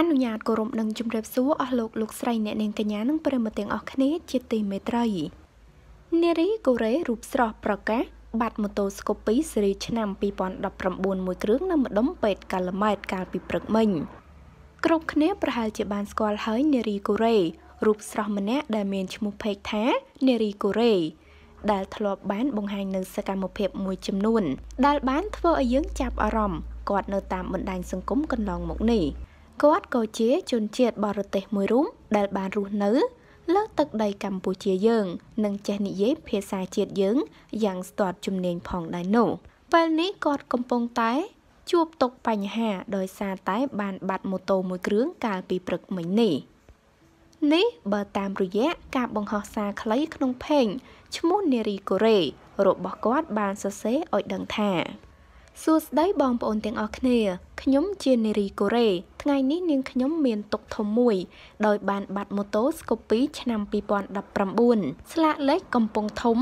អនុញ្ញាតគោរពនិងជម្រាបសួរអស់លោកលោកស្រីអ្នកនាងកញ្ញានិងប្រិមត្តទាំងអស់គ្នាជាទីមេត្រីនារីកូរ៉េរូបស្រស់ប្រកាសបាត់ម៉ូតូស្កូពីស៊េរីឆ្នាំ2019មួយគ្រឿងនៅម្ដុំពេទ្យកាឡម៉ែតកាលពីព្រឹកមិញគ្រប់គ្នាប្រហែលជាបានស្គាល់ហើយនារីកូរ៉េរូបស្រស់ម្នាក់ដែលមានឈ្មោះពេកថានារីកូរ៉េដែលធ្លាប់បានបង្ហាញនៅសកម្មភាពមួយចំនួនដែលបានធ្វើឲ្យយើងចាប់អារម្មណ៍គាត់នៅតាមបណ្ដាញសង្គមកន្លងមកនេះគាត់ក៏ជាជនជាតិបរទេស មួយរូបដែលបានរស់នៅ លើ ទឹកដីកម្ពុជាយើង និង ចេះនិយាយភាសាជាតិយើង យ៉ាងស្ទាត់ជំនាញផងដែរនោះពេលនេះគាត់កំពុងតែ ជួបទុកបញ្ហាដោយសារតែ បាន បាត់ម៉ូតូមួយគ្រឿងកាលពីព្រឹកមិញនេះនេះបើតាមរយៈការបង្ហោះសារខ្លីក្នុងเพจឈ្មោះនារីកូរ៉េរបស់គាត់បានសរសេរឲ្យដឹងថា សួស្តីបងប្អូនទាំងអស់គ្នាខ្ញុំជានារីកូរ៉េថ្ងៃនេះនាងខ្ញុំមានទុកធំមួយដោយបាន បាត់ម៉ូតូស្កូពីឆ្នាំ2019ស្លាកលេខកំពង់ធំ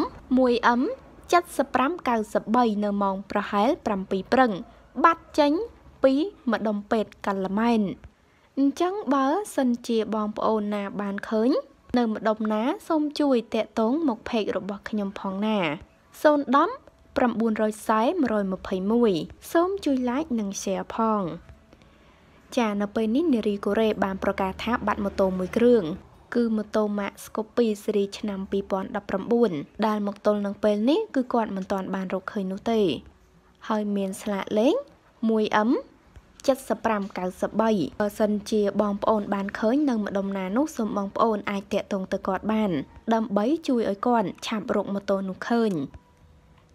1M 7593នៅម៉ោងប្រហែល7ព្រឹកបាត់ចេញពីម្ដុំពេទ្យកាលម៉ែនអញ្ចឹងបើសិនជាបងប្អូនណាបានឃើញនៅម្ដុំណា សូមជួយតាក់ទងមកផេករបស់ខ្ញុំផងណា010 940 121សូមជួយ like និង share ផងចានៅពេលនេះនារីកូរ៉េបានប្រកាសថាបាត់ម៉ូតូមួយគ្រឿងគឺម៉ូតូ Max Scoopy ស៊េរីឆ្នាំ2019ដែលមកទល់នឹងពេលនេះគឺគាត់មិនទាន់បានរកឃើញនោះទេ ហើយមានស្លាកលេខ 1M 7593បើសិនជាបងប្អូនបានឃើញនៅម្ដុំណា នោះសូមបងប្អូន អាចតាក់ទងទៅគាត់បាន ដើម្បីជួយឲ្យគាត់ឆាប់រកម៉ូតូនោះឃើញ